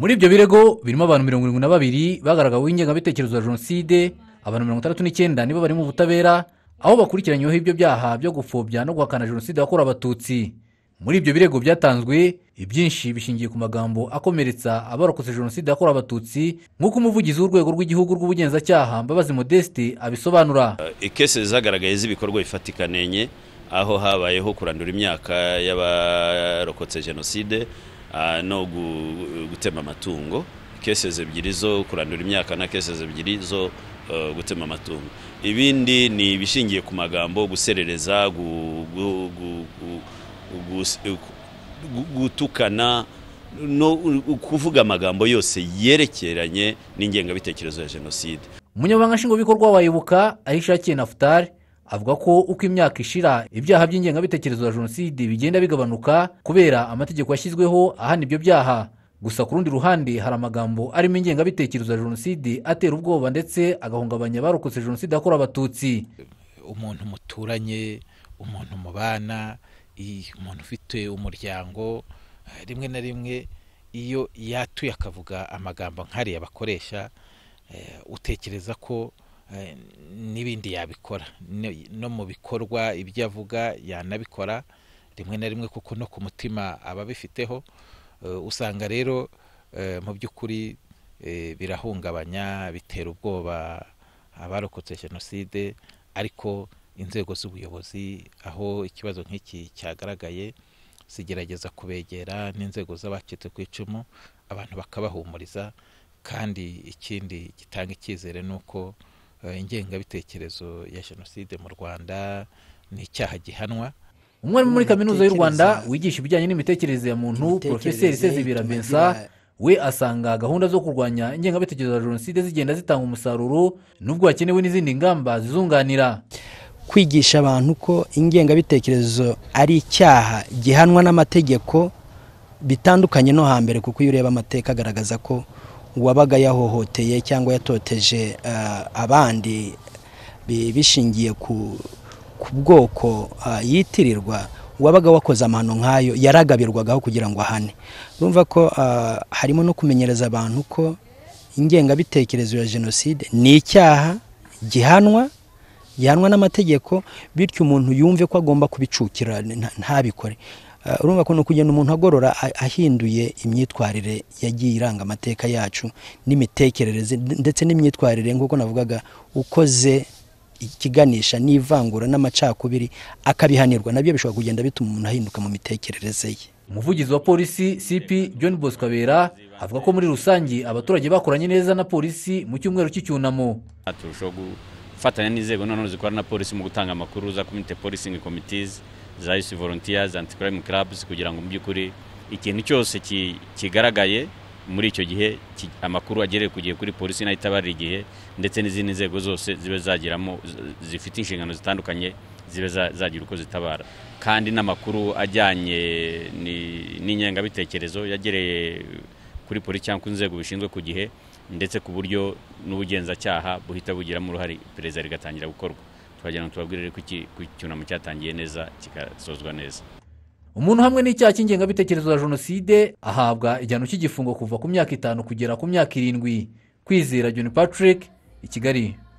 muri ibyo birego birimo abantu mirongo irindwi na babiri bagaragaweho ingengabitekerezo ya jenoside abantu mirongo itandatu n'icyenda nibo bari mu butabera aho bakurikiranyweho ibyo byaha byo gupfobya no guhakana jenoside yakorewe abatutsi muri ibyo birego byatanzwe ibyinshi bishingiye ku magambo akomeretsa abarokotse jenoside yakorewe abatutsi nk'uko umuvugizi w'urwego rw'igihugu rw'ubugenzacyaha mbabazi modeste abisobanura ikese zagaragaye z'ibikorwa bifatika nenye aho habayeho kurandura imyaka y'abarokotse jenoside Ah, no gutema amatungo keseze ebyiri zo kurandura imyaka na keseze ebyiri zo eh, gutema amatungo ibindi ni ibishingiye ku magambo guserereza gutukana no kuvuga amagambo yose yerekeranye n'ingengabitekerezo ya jenoside umunyamabanga nshingwabikorwa wa ibuka ahishakiye nafutari avuga ko uko imyaka ishira ibyaha by'ingengabitekerezo ya jenoside bigenda bigabanuka kubera amategeko yashyizweho ahana ibyo byaha gusa ku rundi ruhande hari amagambo arimo ingengabitekerezo ya jenoside atera ubwoba ndetse agahungabanya abarokotse jenoside yakorewe abatutsi umuntu muturanye umuntu mubana umuntu ufite umuryango rimwe na rimwe iyo yatuye akavuga amagambo nkariya bakoresha eh, utekereza ko Eh, n'ibindi yabikora no mu bikorwa ibyo avuga yanabikora rimwe na rimwe kuko no ku mutima aba abifiteho eh, usanga rero eh, mu by'ukuri birahungabanya bitera ubwoba abarokotse jenoside ariko inzego z'ubuyobozi aho ikibazo nk'iki cyagaragaye zigerageza kubegera n'inzego z'abacitse ku icumu abantu bakabahumuriza kandi ikindi gitanga icyizere ni uko Eh, ingengabitekerezo ya jenoside mu rwanda ni icyaha gihanwa umwarimu muri kaminuza y'u rwanda wigisha ibijyanye n'imitekerereze ya muntu porofeseri sezibira vincent we asanga gahunda zo kurwanya ingengabitekerezo ya jenoside zigenda zitanga umusaruro nubwo hakenewe n'izindi ngamba zizunganira kwigisha abantu ko ingengabitekerezo ari icyaha gihanwa n'amategeko bitandukanye no hambere kuko iyo ureba amateka agaragaza ko uwabaga yahohoteye cyangwa yatoteje eh, abandi bishingiye ku bwoko eh, yitirirwa uwabaga wakoze amahano nk'ayo yaragabirwagaho kugira ngo ahane bumva ko eh, harimo no kumenyereza abantu ko ingengabitekerezo ya jenoside ni icyaha gihanwa gihanwa n'amategeko bityo umuntu yumve ko agomba kubicukira ntabikore Eh, urumva ko ni ukugenda umuntu agorora ahinduye imyitwarire yagiye iranga amateka yacu n'imitekerereze ndetse n'imyitwarire nk'uko navugaga ukoze ikiganisha n'ivangura n'amacakubiri akabihanirwa nabyo bishobora kugenda bituma umuntu ahinduka mu mitekerereze ye umuvugizi wa polisi cp john bosco avuga ko muri rusange abaturage bakoranye neza na polisi mu cyumweru cy'icyunamo gufatanya n'inzego noneho zikora na polisi mu gutanga amakuru za community policing committees za youth volunteers anti crime clubs kugira ngo mu by'ukuri ikintu cyose kigaragaye muri icyo gihe amakuru agere ku gihe kuri polisi nayo itabarira igihe ndetse n'izindi nzego zose zibe zagiramo zifite inshingano zitandukanye zibe zagira uko zitabara kandi n'amakuru ajyanye n'inyengabitekerezo yagereye kuri polisi cyangwa ku bishinzwe ku gihe ndetse ku buryo n'ubugenzacyaha buhita bugiramo uruhare iperereza rigatangira gukorwa twagira ngo tubabwire ko icyunamo cyatangiye neza kigasozwa neza umuntu hamwe n'icyaha cy'ingengabitekerezo ya jenoside ahabwa igihano cy'igifungo kuva ku myaka itanu kugera ku myaka irindwi kwizera joni patrick i kigali